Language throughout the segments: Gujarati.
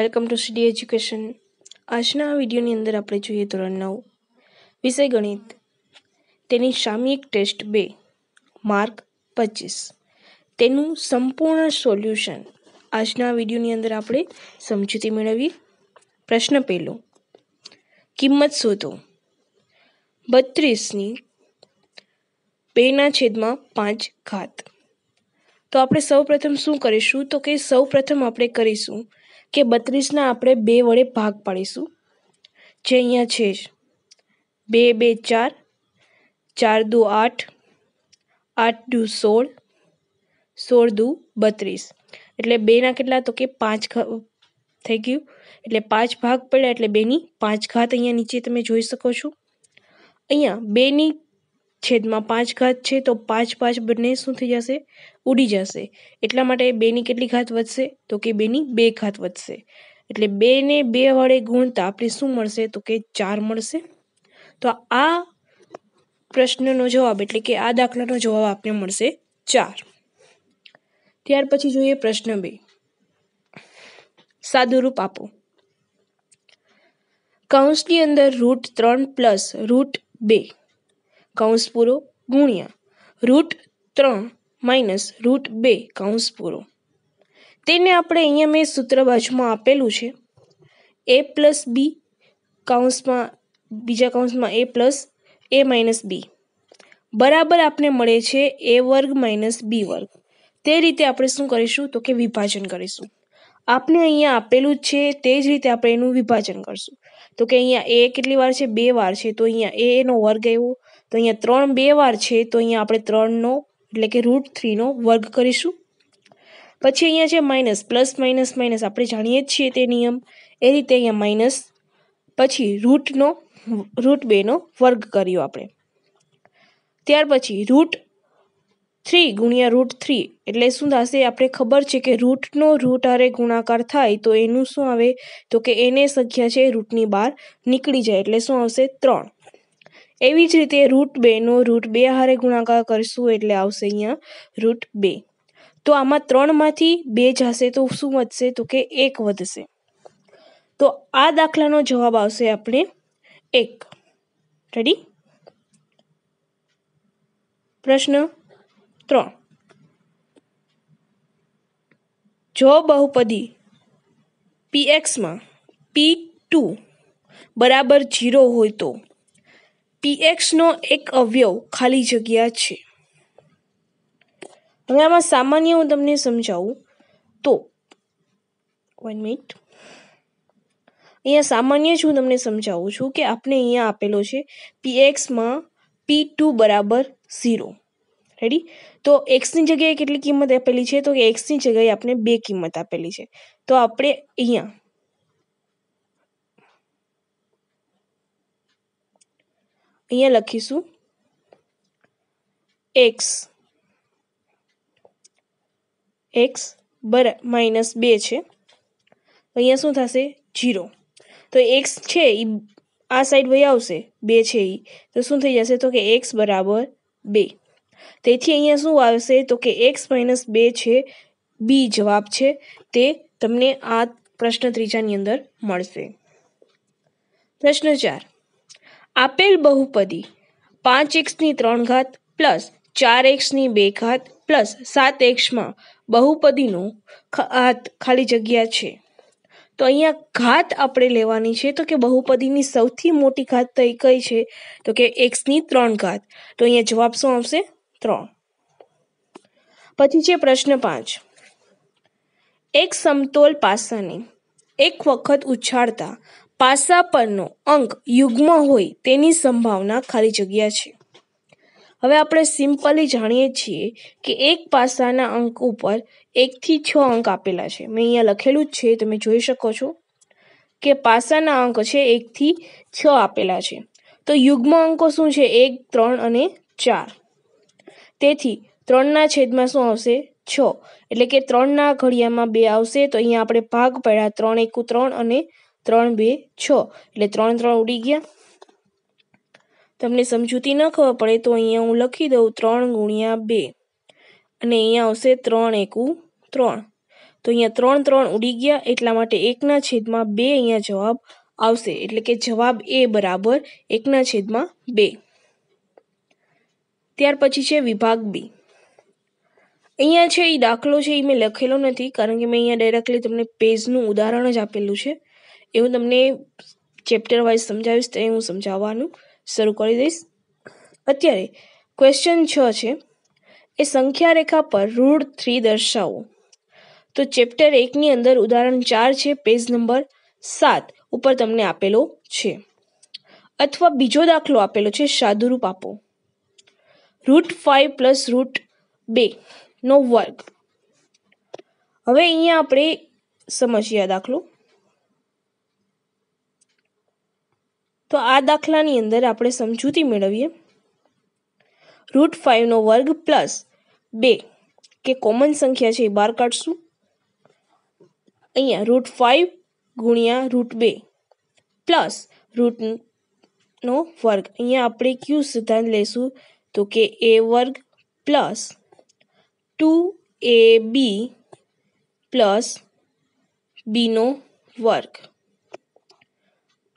વેલકમ ટુ સ્ટડી એજ્યુકેશન આજના આ વિડીયોની અંદર આપણે જોઈએ ધોરણ નવ વિષય ગણિત તેની સામયિક ટેસ્ટ બે માર્ક પચીસ તેનું સંપૂર્ણ સોલ્યુશન આજના વિડીયોની અંદર આપણે સમજૂતી મેળવીએ પ્રશ્ન પહેલો કિંમત શોધો બત્રીસની બેના છેદમાં પાંચ ઘાત તો આપણે સૌ પ્રથમ શું કરીશું તો કે સૌ પ્રથમ આપણે કરીશું કે બત્રીસના આપણે બે વડે ભાગ પાડીશું જે અહીંયા છે જ બે બે ચાર ચાર દુ આઠ આઠ દુ સોળ સોળ દુ બત્રીસ એટલે બેના કેટલા તો કે પાંચ થઈ ગયું એટલે પાંચ ભાગ પડ્યા એટલે બેની પાંચ ઘાત અહીંયા નીચે તમે જોઈ શકો છો અહીંયા બેની છેદમાં પાંચ ઘાત છે તો પાંચ પાંચ બંને શું થઈ જશે ઉડી જશે એટલા માટે બેની કેટલી ઘાત વધશે તો કે બેની બે ઘાત વધશે એટલે બેને બે વડે ગુણતા આપણે શું મળશે તો કે ચાર મળશે તો આ પ્રશ્નનો જવાબ એટલે કે આ દાખલાનો જવાબ આપને મળશે ચાર ત્યાર પછી જોઈએ પ્રશ્ન બે સાદુરૂપ આપો કૌંસની અંદર રૂટ ત્રણ પ્લસ રૂટ બે કૌંસ પૂરો ગુણ્યા રૂટ ત્રણ માઇનસ રૂટ બે કૌંસ પૂરો તેને આપણે અહીંયા મેં સૂત્ર બાજુમાં આપેલું છે એ પ્લસ બી કૌંસમાં બીજા કૌંસમાં એ પ્લસ એ માઇનસ બી બરાબર આપણે મળે છે એ વર્ગ માઇનસ બી વર્ગ તે રીતે આપણે શું કરીશું તો કે વિભાજન કરીશું આપને અહીંયા આપેલું જ છે તે જ રીતે આપણે એનું વિભાજન કરીશું તો કે અહીંયા એ કેટલી વાર છે બે વાર છે તો અહીંયા એનો વર્ગ આવ્યો તો અહીંયા ત્રણ બે વાર છે તો અહીંયા આપણે ત્રણનો એટલે કે રૂટ થ્રીનો વર્ગ કરીશું પછી અહીંયા છે માઇનસ પ્લસ માઇનસ માઇનસ આપણે જાણીએ જ છીએ તે નિયમ એ રીતે અહીંયા માઇનસ પછી રૂટનો રૂટ બેનો વર્ગ કર્યો આપણે ત્યાર પછી રૂટ થ્રી ગુણ્યા રૂટ થ્રી એટલે શું થશે આપણે ખબર છે કે રૂટનો રૂટ હારે ગુણાકાર થાય તો એનું શું આવે તો કે એને સંખ્યા છે રૂટની બહાર નીકળી જાય એટલે શું આવશે ત્રણ એવી જ રીતે રૂટ બેનો રૂટ બે હારે ગુણાકાર કરીશું એટલે આવશે અહીંયા રૂટ બે તો આમાં ત્રણમાંથી બે જશે તો શું વધશે તો કે એક વધશે તો આ દાખલાનો જવાબ આવશે આપણે એક રેડી પ્રશ્ન ત્રણ જો બહુપદી પીએક્સમાં પી ટુ બરાબર જીરો હોય તો પીએક્સનો એક અવયવ ખાલી જગ્યા છે હવે આમાં સામાન્ય હું તમને સમજાવું તો વન મિનિટ અહીંયા સામાન્ય જ હું તમને સમજાવું છું કે આપણે અહીંયા આપેલો છે પીએક્સમાં પી ટુ બરાબર ઝીરો રેડી તો એક્સની જગ્યાએ કેટલી કિંમત આપેલી છે તો કે એક્સની જગ્યાએ આપણે બે કિંમત આપેલી છે તો આપણે અહીંયા અહીંયા લખીશું એક્સ એક્સ બરા માઇનસ બે છે અહીંયા શું થશે જીરો તો એક્સ છે એ આ સાઈડ વહી આવશે બે છે એ તો શું થઈ જશે તો કે એક્સ બરાબર બે તેથી અહીંયા શું આવશે તો કે એક્સ માઇનસ બે છે બી જવાબ છે તે તમને આ પ્રશ્ન ત્રીજાની અંદર મળશે પ્રશ્ન ચાર આપેલ બહુપદી પાંચ એક્સની ત્રણ ઘાત પ્લસ ચાર એક્સની બે ઘાત પ્લસ સાત એક્સમાં બહુપદીનો ઘાત ખાલી જગ્યા છે તો અહીંયા ઘાત આપણે લેવાની છે તો કે બહુપદીની સૌથી મોટી ઘાત થઈ કઈ છે તો કે એક્સની ત્રણ ઘાત તો અહીંયા જવાબ શું આવશે ત્રણ પછી છે પ્રશ્ન પાંચ એક સમતોલ પાસાને એક વખત ઉછાળતા પાસા પરનો અંક યુગ્મ હોય તેની સંભાવના ખાલી જગ્યા છે હવે આપણે સિમ્પલી જાણીએ છીએ કે એક પાસાના અંક ઉપર એકથી છ અંક આપેલા છે મેં અહીંયા લખેલું જ છે તમે જોઈ શકો છો કે પાસાના અંક છે એકથી છ આપેલા છે તો યુગ્મ અંકો શું છે એક ત્રણ અને ચાર તેથી ત્રણના છેદમાં શું આવશે છ એટલે કે ત્રણના ઘડિયામાં બે આવશે તો અહીંયા આપણે ભાગ પડ્યા ત્રણ એકુ ત્રણ અને ત્રણ બે છ એટલે ત્રણ ત્રણ ઉડી ગયા તમને સમજૂતી ન ખબર પડે તો અહીંયા હું લખી દઉં ત્રણ ગુણ્યા બે અને અહીંયા આવશે ત્રણ એકું ત્રણ તો અહીંયા ત્રણ ત્રણ ઉડી ગયા એટલા માટે એકના છેદમાં બે અહીંયા જવાબ આવશે એટલે કે જવાબ એ બરાબર એકના છેદમાં બે ત્યાર પછી છે વિભાગ બી અહીંયા છે એ દાખલો છે એ મેં લખેલો નથી કારણ કે મેં અહીંયા ડાયરેક્ટલી તમને પેજનું ઉદાહરણ જ આપેલું છે એવું તમને ચેપ્ટર વાઇઝ સમજાવીશ તે હું સમજાવવાનું શરૂ કરી દઈશ અત્યારે ક્વેશ્ચન છ છે એ સંખ્યા રેખા પર રૂઢ થ્રી દર્શાવો તો ચેપ્ટર એકની અંદર ઉદાહરણ ચાર છે પેજ નંબર સાત ઉપર તમને આપેલો છે અથવા બીજો દાખલો આપેલો છે સાદુરૂપ આપો રૂટ ફાઈવ પ્લસ રૂટ બે નો વર્ગ હવે અહીંયા આપણે સમજીએ આ દાખલો તો આ દાખલાની અંદર આપણે સમજૂતી મેળવીએ રૂટ ફાઇવનો વર્ગ પ્લસ બે કે કોમન સંખ્યા છે એ બહાર કાઢશું અહીંયા રૂટ ફાઇવ ગુણ્યા રૂટ બે પ્લસ રૂટનો વર્ગ અહીંયા આપણે ક્યુ સિદ્ધાંત લઈશું તો કે એ વર્ગ plus two A B plus બીનો વર્ગ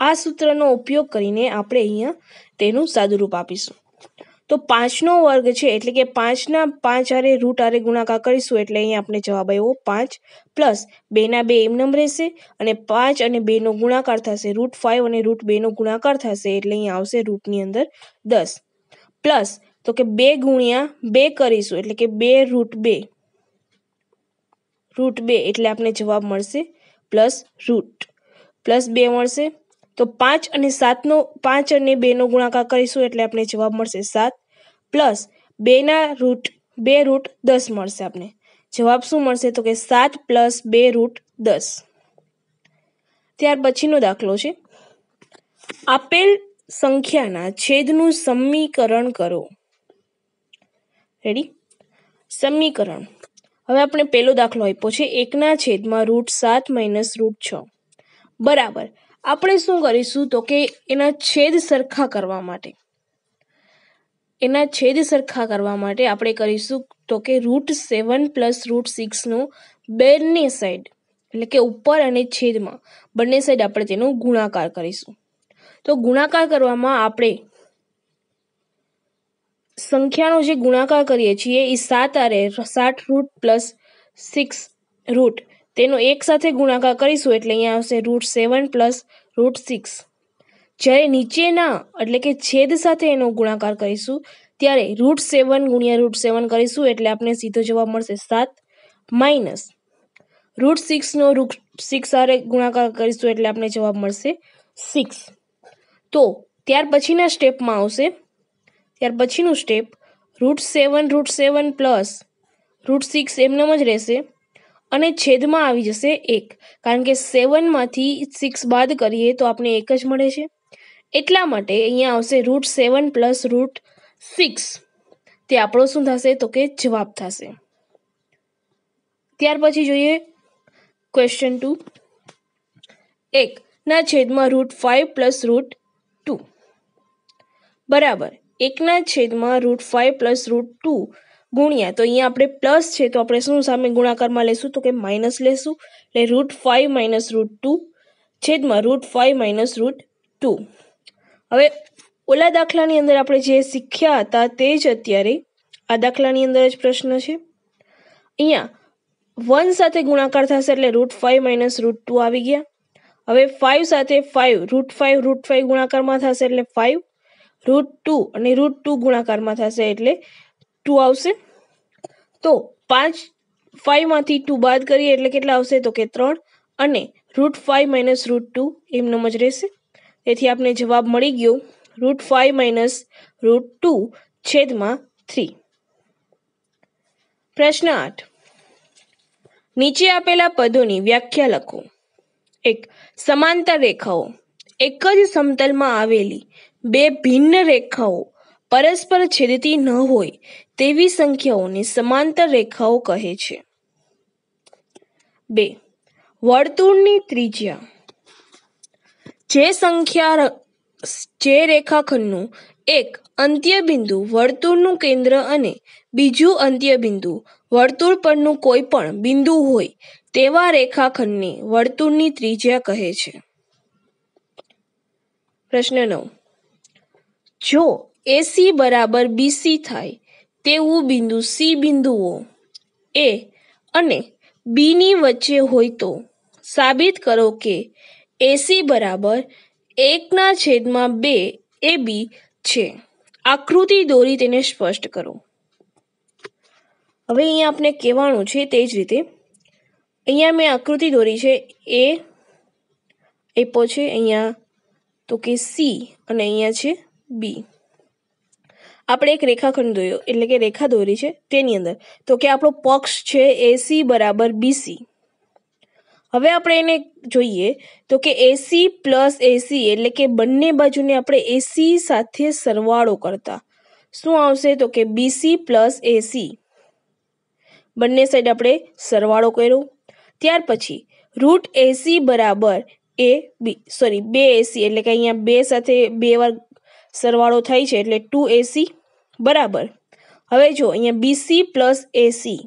આ સૂત્રનો ઉપયોગ કરીને આપણે અહીંયા તેનું સાદુરૂપ આપીશું તો પાંચનો વર્ગ છે એટલે કે પાંચના પાંચ આરે રૂટ આરે ગુણાકાર કરીશું એટલે અહીં આપણે જવાબ આવ્યો પાંચ પ્લસ બેના બે એમ નમ રહેશે અને પાંચ અને બેનો ગુણાકાર થશે રૂટ ફાઇવ અને રૂટ બેનો ગુણાકાર થશે એટલે અહીં આવશે રૂટની અંદર દસ પ્લસ તો કે બે ગુણ્યા બે કરીશું એટલે કે બે રૂટ બે રૂટ બે એટલે આપણે જવાબ મળશે પ્લસ રૂટ પ્લસ બે મળશે તો પાંચ અને સાતનો પાંચ અને બેનો ગુણાકાર કરીશું એટલે આપણે જવાબ મળશે સાત પ્લસ બેના રૂટ બે રૂટ દસ મળશે આપણે જવાબ શું મળશે તો કે સાત પ્લસ બે રૂટ દસ ત્યાર પછીનો દાખલો છે આપેલ સંખ્યાના છેદનું સમીકરણ કરો રેડી સમીકરણ હવે આપણે પહેલો દાખલો આપ્યો છે એકના છેદમાં રૂટ સાત માઇનસ રૂટ છ બરાબર આપણે શું કરીશું તો કે એના છેદ સરખા કરવા માટે એના છેદ સરખા કરવા માટે આપણે કરીશું તો કે રૂટ સેવન પ્લસ રૂટ સિક્સનું બંને સાઈડ એટલે કે ઉપર અને છેદમાં બંને સાઈડ આપણે તેનો ગુણાકાર કરીશું તો ગુણાકાર કરવામાં આપણે સંખ્યાનો જે ગુણાકાર કરીએ છીએ એ સાત આરે સાત રૂટ પ્લસ સિક્સ રૂટ તેનો એક સાથે ગુણાકાર કરીશું એટલે અહીંયા આવશે root seven plus root six જ્યારે નીચેના એટલે કે છેદ સાથે એનો ગુણાકાર કરીશું ત્યારે રૂટ સેવન ગુણ્યા રૂટ સેવન કરીશું એટલે આપણે સીધો જવાબ મળશે સાત માઇનસ રૂટ સિક્સનો રૂટ સિક્સ સાથે ગુણાકાર કરીશું એટલે આપણે જવાબ મળશે સિક્સ તો ત્યાર પછીના સ્ટેપમાં આવશે ત્યાર પછીનું step root seven root seven plus root six એમનેમ જ રહેશે અને છેદમાં આવી જશે એક કારણ કે સેવનમાંથી સિક્સ બાદ કરીએ તો આપણે એક જ મળે છે એટલા માટે અહીંયા આવશે root seven plus root six તે આપણો શું થશે તો કે જવાબ થશે ત્યાર પછી જોઈએ ક્વેશ્ચન ટુ એકના છેદમાં root five plus root two બરાબર એકના છેદમાં root five plus root two ગુણ્યા તો અહીંયા આપણે પ્લસ છે તો આપણે શું સામે ગુણાકારમાં લેશું તો કે માઇનસ લેશું એટલે root five minus root two છેદમાં root five minus root two હવે ઓલા દાખલાની અંદર આપણે જે શીખ્યા હતા તે જ અત્યારે આ દાખલાની અંદર જ પ્રશ્ન છે અહીંયા વન સાથે ગુણાકાર થશે એટલે root five minus root two આવી ગયા હવે ફાઇવ સાથે five root five root five ગુણાકારમાં થશે એટલે ફાઈવ રૂટ ટુ અને રૂટ ટુ ગુણાકારમાં થશે એટલે ટુ આવશે તો પાંચ ફાઈવમાંથી ટુ બાદ કરીએ એટલે કેટલા આવશે તો કે ત્રણ અને root five minus root two એમનેમ જ રહેશે તેથી આપને જવાબ મળી ગયો root five minus root two છેદમાં થ્રી પ્રશ્ન આઠ નીચે આપેલા પદોની વ્યાખ્યા લખો એક સમાંતર રેખાઓ એક જ સમતલમાં આવેલી બે ભિન્ન રેખાઓ પરસ્પર છેદતી ન હોય તેવી સંખ્યાઓને સમાંતર રેખાઓ કહે છે બે વર્તુળની ત્રિજ્યા જે સંખ્યા જે રેખાખંડનું એક અંત્યબિંદુ વર્તુળનું કેન્દ્ર અને બીજું અંત્યબિંદુ વર્તુળ પરનું કોઈ પણ બિંદુ હોય તેવા રેખાખંડને વર્તુળની ત્રિજ્યા કહે છે પ્રશ્ન નવ જો એસી બરાબર બીસી થાય તેવું બિંદુ સી બિંદુઓ એ અને બીની વચ્ચે હોય તો સાબિત કરો કે એસી બરાબર એકના છેદમાં બે એ બી છે આકૃતિ દોરી તેને સ્પષ્ટ કરો હવે અહીંયા આપણે કહેવાનું છે તે જ રીતે અહીંયા મેં આકૃતિ દોરી છે એ એપો છે અહીંયા તો કે સી અને અહીંયા છે બી આપણે એક રેખાખંડ દોર્યો એટલે કે રેખા દોરી છે તેની અંદર તો કે આપણો પક્ષ છે એસી બરાબર બીસી હવે આપણે એને જોઈએ તો કે એસી પ્લસ એસી એટલે કે બંને બાજુને આપણે એસી સાથે સરવાળો કરતા શું આવશે તો કે બીસી પ્લસ એસી બંને સાઈડ આપણે સરવાળો કર્યો ત્યાર પછી રૂટ એસી બરાબર એ બી સોરી બે એસી એટલે કે અહીંયા બે સાથે બે વાર સરવાળો થાય છે એટલે ટુ એસી બરાબર હવે જો અહીંયા બીસી પ્લસ એસી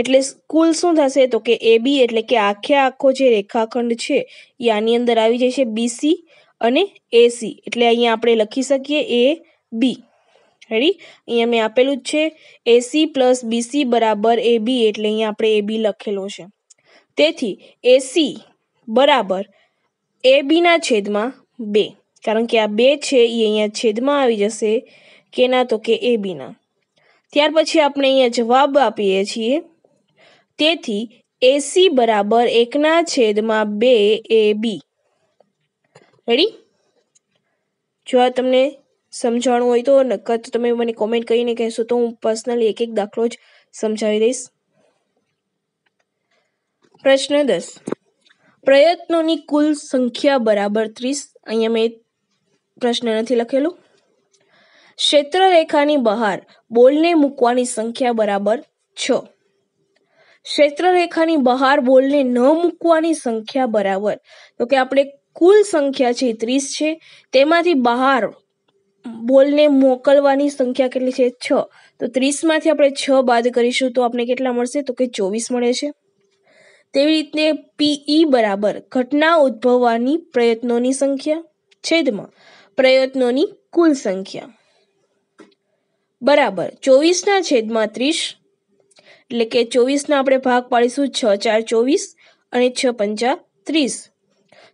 એટલે કુલ શું થશે તો કે એબી એટલે કે આખે આખો જે રેખાખંડ છે એ આની અંદર આવી જશે બીસી અને એસી એટલે અહીંયા આપણે લખી શકીએ એ બી રેડી અહીંયા મેં આપેલું જ છે એસી પ્લસ બીસી બરાબર એ બી એટલે અહીંયા આપણે એ બી લખેલો છે તેથી એસી બરાબર એ બીના છેદમાં બે કારણ કે આ બે છે એ અહીંયા છેદમાં આવી જશે કે ના તો કે એ બીના ત્યાર પછી આપણે અહીંયા જવાબ આપીએ છીએ તેથી એસી બરાબર એકના છેદમાં બે એ બી રેડી જો આ તમને સમજાણું હોય તો નક્કર તો તમે મને કોમેન્ટ કરીને કહેશો તો હું પર્સનલી એક એક દાખલો જ સમજાવી દઈશ પ્રશ્ન દસ પ્રયત્નોની કુલ સંખ્યા બરાબર ત્રીસ અહીંયા મેં પ્રશ્ન નથી લખેલો ક્ષેત્રરેખાની બહાર બોલને મૂકવાની સંખ્યા બરાબર છ ક્ષેત્રરેખાની બહાર બોલને ન મૂકવાની સંખ્યા બરાબર તો કે આપણે કુલ સંખ્યા છે ત્રીસ છે તેમાંથી બહાર બોલને મોકલવાની સંખ્યા કેટલી છે છ તો ત્રીસમાંથી આપણે છ બાદ કરીશું તો આપણે કેટલા મળશે તો કે ચોવીસ મળે છે તેવી રીતે પીઈ બરાબર ઘટના ઉદ્ભવવાની પ્રયત્નોની સંખ્યા છેદમાં પ્રયત્નોની કુલ સંખ્યા બરાબર ચોવીસના છેદમાં ત્રીસ એટલે કે ચોવીસના આપણે ભાગ પાડીશું છ ચાર ચોવીસ અને છ પંચા ત્રીસ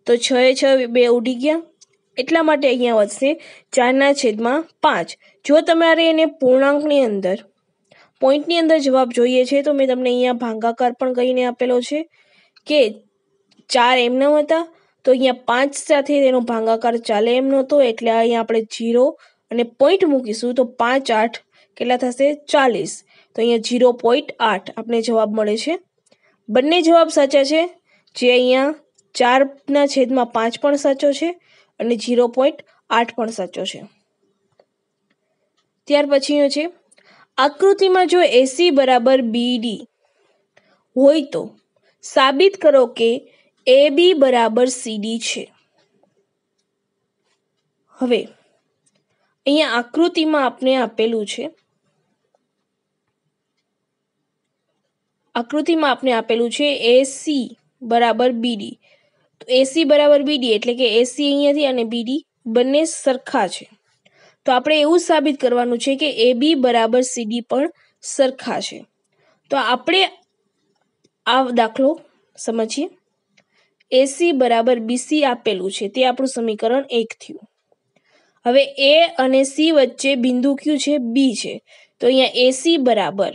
તો છ એ છ બે ઉડી ગયા એટલા માટે અહીંયા વધશે ચારના છેદમાં પાંચ જો તમારે એને પૂર્ણાંકની અંદર પોઈન્ટની અંદર જવાબ જોઈએ છે તો મેં તમને અહીંયા ભાંગાકાર પણ કહીને આપેલો છે કે ચાર એમના હતા તો અહીંયા પાંચ સાથે તેનો ભાંગાકાર ચાલે એમ નહોતો એટલે અહીંયા આપણે જીરો અને પોઈન્ટ મૂકીશું તો પાંચ આઠ કેટલા થશે ચાલીસ તો અહીંયા જીરો પોઈન્ટ આઠ આપણે જવાબ મળે છે બંને જવાબ સાચા છે જે અહીંયા ચારના છેદમાં પાંચ પણ સાચો છે અને જીરો પોઈન્ટ આઠ પણ સાચો છે ત્યાર પછીનો છે આકૃતિમાં જો એસી બરાબર બીડી હોય તો સાબિત કરો કે એ બી બરાબર CD છે હવે અહીંયા આકૃતિમાં આપને આપેલું છે આકૃતિમાં આપને આપેલું છે AC બરાબર BD તો એસી બરાબર BD એટલે કે એસી અહીંયાથી અને BD બંને સરખા છે તો આપણે એવું સાબિત કરવાનું છે કે AB બરાબર CD પણ સરખા છે તો આપણે આ દાખલો સમજીએ એસી બરાબર બીસી આપેલું છે તે આપણું સમીકરણ એક થયું હવે એ અને સી વચ્ચે બિંદુ ક્યુ છે બી છે તો અહીંયા એસી બરાબર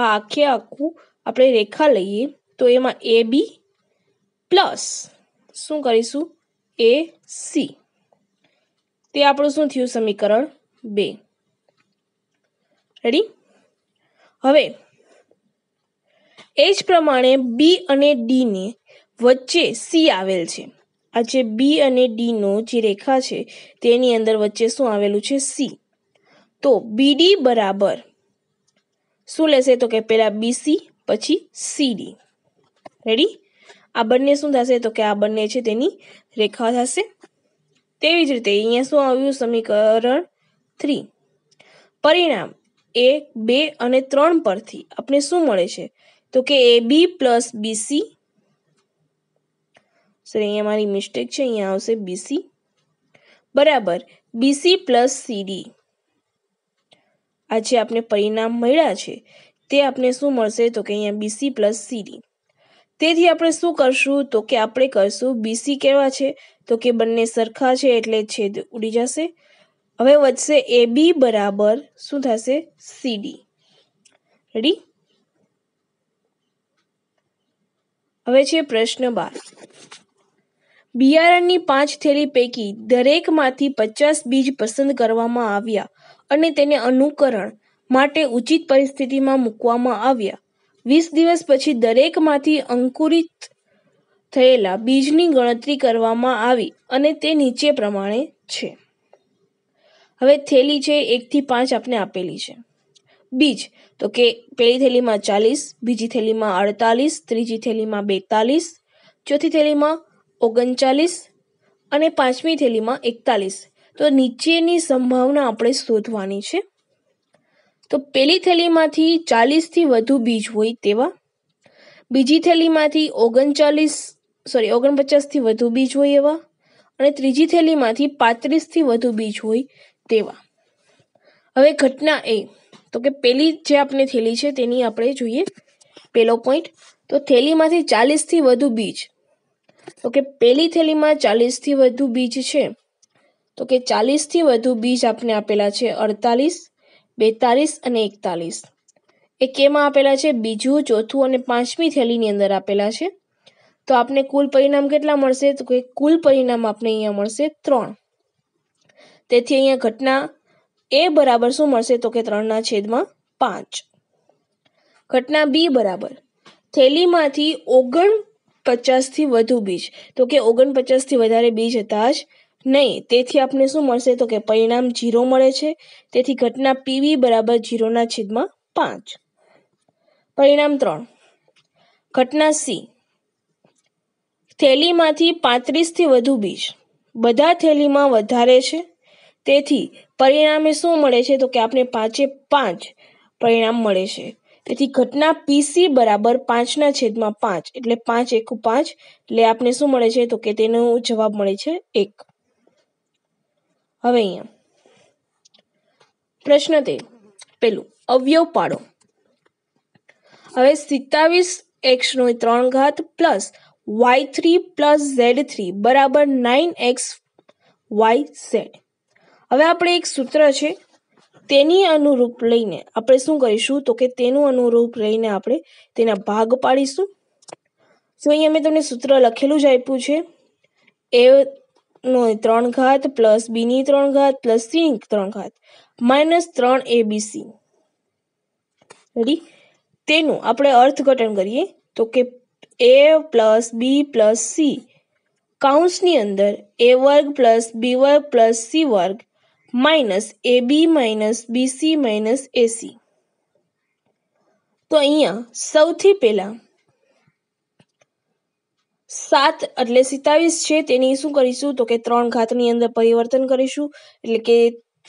આ આખે આખું આપણે રેખા લઈએ તો એમાં એ બી પ્લસ શું કરીશું એ સી તે આપણું શું થયું સમીકરણ બે રેડી હવે એ જ પ્રમાણે બી અને ડીને વચ્ચે સી આવેલ છે આ જે બી અને ડીનો જે રેખા છે તેની અંદર વચ્ચે શું આવેલું છે સી તો બી ડી બરાબર શું લેશે તો કે પહેલાં બીસી પછી સીડી રેડી આ બંને શું થશે તો કે આ બંને છે તેની રેખા થશે તેવી જ રીતે અહીંયા શું આવ્યું સમીકરણ થ્રી પરિણામ એક બે અને ત્રણ પરથી આપણે શું મળે છે તો કે A B plus B C sir અહીંયા મારી મિસ્ટેક છે અહીંયા આવશે બીસી બરાબર બીસી પ્લસ સીડી આ જે આપણે પરિણામ મળ્યા છે તે આપણે શું મળશે તો કે અહીંયા બીસી પ્લસ સીડી તેથી આપણે શું કરશું તો કે આપણે કરશું બીસી કેવા છે તો કે બંને સરખા છે એટલે છેદ ઉડી જશે હવે વધશે એ બી બરાબર શું થશે સીડી રેડી હવે છે પ્રશ્ન બાર બિયારણની પાંચ થેલી પૈકી દરેકમાંથી પચાસ બીજ પસંદ કરવામાં આવ્યા અને તેને અનુકરણ માટે ઉચિત પરિસ્થિતિમાં મૂકવામાં આવ્યા વીસ દિવસ પછી દરેકમાંથી અંકુરિત થયેલા બીજની ગણતરી કરવામાં આવી અને તે નીચે પ્રમાણે છે હવે થેલી છે એકથી પાંચ આપને આપેલી છે બીજ તો કે પહેલી થેલીમાં ચાલીસ બીજી થેલીમાં અડતાલીસ ત્રીજી થેલીમાં બેતાલીસ ચોથી થેલીમાં ઓગણચાલીસ અને પાંચમી થેલીમાં એકતાલીસ તો નીચેની સંભાવના આપણે શોધવાની છે તો પેલી થેલીમાંથી ચાલીસથી વધુ બીજ હોય તેવા બીજી થેલીમાંથી ઓગણચાલીસ સોરી ઓગણપચાસથી વધુ બીજ હોય એવા અને ત્રીજી થેલીમાંથી પાંત્રીસથી વધુ બીજ હોય તેવા હવે ઘટના એ તો કે પેલી જે આપણે થેલી છે તેની આપણે જોઈએ પેલો પોઈન્ટ તો થેલીમાંથી ચાલીસથી વધુ બીજ તો કે પહેલી થેલીમાં ચાલીસથી વધુ બીજ છે તો કે ચાલીસથી વધુ બીજ આપને આપેલા છે અડતાલીસ બેતાલીસ અને એકતાલીસ એ કેમાં આપેલા છે બીજું ચોથું અને પાંચમી થેલીની અંદર આપેલા છે તો આપને કુલ પરિણામ કેટલા મળશે તો કે કુલ પરિણામ આપને અહીંયા મળશે ત્રણ તેથી અહીંયા ઘટના એ બરાબર શું મળશે તો કે ત્રણના છેદમાં પાંચ ઘટના બી બરાબર થેલીમાંથી ઓગણ પચાસથી વધુ બીજ તો કે ઓગણપચાસથી વધારે બીજ હતા જ નહીં તેથી આપણે શું મળશે તો કે પરિણામ જીરો મળે છે તેથી ઘટના પીવી બરાબર જીરોના છેદમાં પાંચ પરિણામ ત્રણ ઘટના સી થેલીમાંથી પાંત્રીસથી વધુ બીજ બધા થેલીમાં વધારે છે તેથી પરિણામે શું મળે છે તો કે આપણે પાંચે પાંચ પરિણામ મળે છે તેથી ઘટના પીસી બરાબર પાંચના છેદમાં પાંચ એટલે પાંચ એક પાંચ એટલે આપને શું મળે છે તો કે તેનો જવાબ મળે છે એક હવે અહીંયા પ્રશ્ન તે પેલું અવયવ પાડો હવે સિત્તાવીસ એક્સનો ત્રણ ઘાત plus Y three plus Z three બરાબર નાઇન એક્સ વાય ઝેડ હવે આપણે એક સૂત્ર છે તેની અનુરૂપ લઈને આપણે શું કરીશું તો કે તેનું અનુરૂપ લઈને આપણે તેના ભાગ પાડીશું તો અહીંયા મેં તમને સૂત્ર લખેલું જ આપ્યું છે એ નો ત્રણ ઘાત પ્લસ બીની ત્રણ ઘાત પ્લસ સીની ત્રણ ઘાત માઇનસ ત્રણ એ સી રેડી તેનું આપણે અર્થઘટન કરીએ તો કે A plus B plus C કાઉન્સની અંદર એ વર્ગ પ્લસ બી વર્ગ પ્લસ સી વર્ગ minus A B minus B C minus A C તો અહીંયા સૌથી પહેલા સાત એટલે સિત્તાવીસ છે તેની શું કરીશું તો કે ત્રણ ઘાતની અંદર પરિવર્તન કરીશું એટલે કે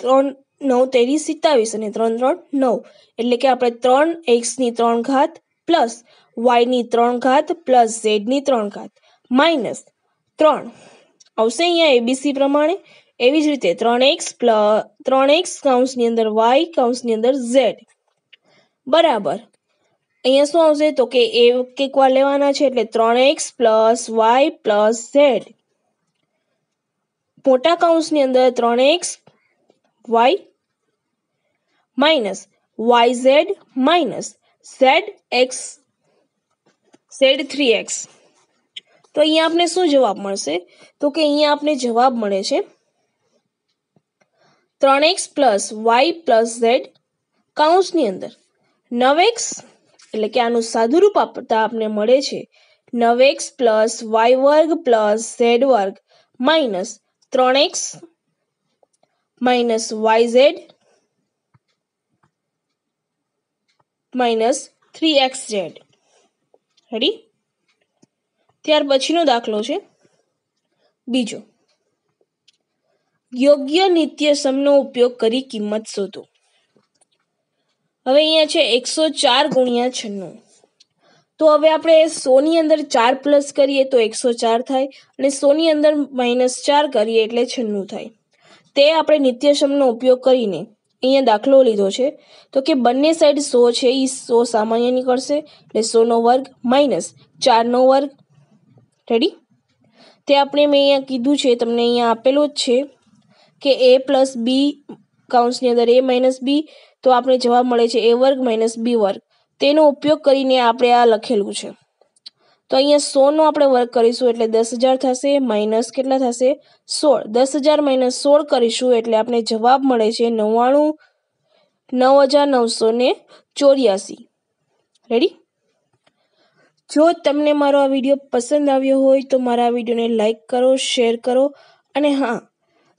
ત્રણ નવ તેરી સિત્તાવીસ અને ત્રણ ત્રણ નવ એટલે કે આપણે ત્રણ એક્સની ત્રણ ઘાત પ્લસ વાયની ત્રણ ઘાત પ્લસ ઝેડની ત્રણ ઘાત માઇનસ ત્રણ આવશે અહીંયા એબીસી પ્રમાણે એવી જ રીતે ત્રણ એક્સ પ્લસ ત્રણ એક્સ કાઉન્સની અંદર વાય કાઉન્સની અંદર ઝેડ બરાબર અહીંયા શું આવશે તો કે એ એકવાર લેવાના છે એટલે ત્રણ X plus Y plus Z મોટા કાઉન્સની અંદર ત્રણ X Y minus Y Z minus Z X Z three X તો અહીંયા આપણે શું જવાબ મળશે તો કે અહીંયા આપણે જવાબ મળે છે ત્રણ X plus Y plus Z કાઉન્સની અંદર નવ એક્સ એટલે કે આનું સાદુરૂપ આપતા આપને મળે છે નવ એક્સ પ્લસ વાય વર્ગ પ્લસ ઝેડ વર્ગ માઇનસ ત્રણ X minus Y Z minus three X Z ready ત્યાર પછીનો દાખલો છે બીજો યોગ્ય નિત્ય નિત્યસમનો ઉપયોગ કરી કિંમત શોધો હવે અહીંયા છે એકસો ચાર ગુણ્યા છન્નું તો હવે આપણે સોની અંદર ચાર પ્લસ કરીએ તો એકસો ચાર થાય અને સોની અંદર માઇનસ ચાર કરીએ એટલે છન્નું થાય તે આપણે નિત્યસમનો ઉપયોગ કરીને અહીંયા દાખલો લીધો છે તો કે બંને સાઈડ સો છે એ સો સામાન્ય નીકળશે એટલે સોનો વર્ગ માઇનસ ચારનો વર્ગ રેડી તે આપણે મેં અહીંયા કીધું છે તમને અહીંયા આપેલું જ છે કે એ પ્લસ બી કાઉન્સની અંદર એ માઇનસ બી તો આપણે જવાબ મળે છે એ વર્ગ માઇનસ બી વર્ગ તેનો ઉપયોગ કરીને આપણે આ લખેલું છે તો અહીંયા સોનો આપણે વર્ક કરીશું એટલે દસ હજાર થશે માઇનસ કેટલા થશે સોળ દસ હજાર માઇનસ સોળ કરીશું એટલે આપણે જવાબ મળે છે નવ્વાણું નવ હજાર નવસો ને ચોર્યાસી રેડી જો તમને મારો આ વિડીયો પસંદ આવ્યો હોય તો મારા આ વિડીયોને લાઇક કરો શેર કરો અને હા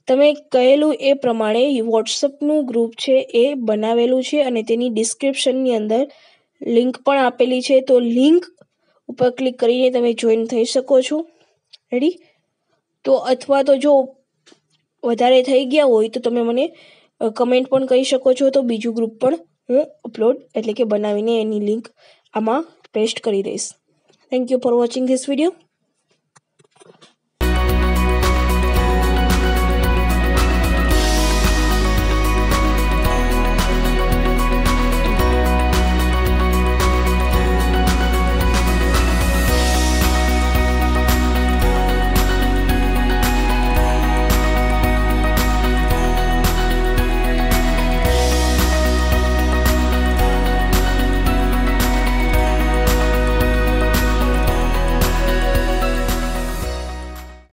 તમે કહેલું એ પ્રમાણે વોટ્સઅપનું ગ્રુપ છે એ બનાવેલું છે અને તેની ડિસ્ક્રિપ્શનની અંદર લિંક પણ આપેલી છે તો લિંક ઉપર ક્લિક કરીને તમે જોઈન થઈ શકો છો રેડી તો અથવા તો જો વધારે થઈ ગયા હોય તો તમે મને કમેન્ટ પણ કહી શકો છો તો બીજું ગ્રુપ પણ હું અપલોડ એટલે કે બનાવીને એની લિંક આમાં પેસ્ટ કરી દઈશ thank you for watching this video